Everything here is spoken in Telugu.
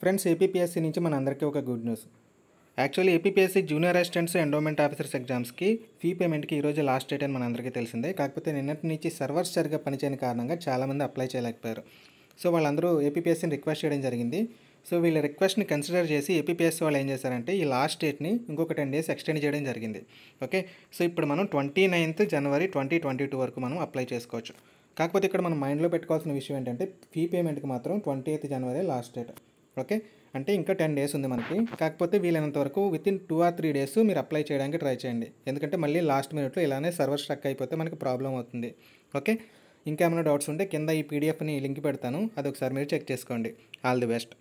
ఫ్రెండ్స్ ఏపీపీఎస్సీ నుంచి మన అందరికీ ఒక good news actually APSC junior assistants endowment officers ఎగ్జామ్స్కి ఫీ పేమెంట్కి ఈరోజు లాస్ట్ డేట్ అని మనందరికీ తెలిసిందే కాకపోతే నిన్నటి నుంచి సర్వర్స్ సరిగ్గా పనిచేయని కారణంగా చాలామంది అప్లై చేయలేకపోయారు సో వాళ్ళందరూ ఏపీఎస్సీని రిక్వెస్ట్ చేయడం జరిగింది సో వీళ్ళ రిక్వెస్ట్ని కన్సిడర్ చేసి ఏపీఎస్సీ వాళ్ళు ఏం చేశారంటే ఈ లాస్ట్ డేట్ని ఇంకొక టెన్ డేస్ ఎక్స్టెండ్ చేయడం జరిగింది ఓకే సో ఇప్పుడు మనం twenty ninth January twenty twenty two వరకు మనం అప్లై చేసుకోవచ్చు కాకపోతే ఇక్కడ మనం మైండ్లో పెట్టుకోవాల్సిన విషయం ఏంటంటే ఫీ పేమెంట్కి మాత్రం twenty eighth January last date okay అంటే ఇంకా టెన్ డేస్ ఉంది మనకి కాకపోతే వీలైనంత వరకు within two or three days మీరు అప్లై చేయడానికి ట్రై చేయండి ఎందుకంటే మళ్ళీ లాస్ట్ మినిట్లో ఇలానే సర్వర్ స్ట్రక్ అయిపోతే మనకి ప్రాబ్లం అవుతుంది ఓకే ఇంకేమైనా డౌట్స్ ఉంటే కింద ఈ పీడిఎఫ్ని లింక్ పెడతాను అది ఒకసారి మీరు చెక్ చేసుకోండి ఆల్ ది బెస్ట్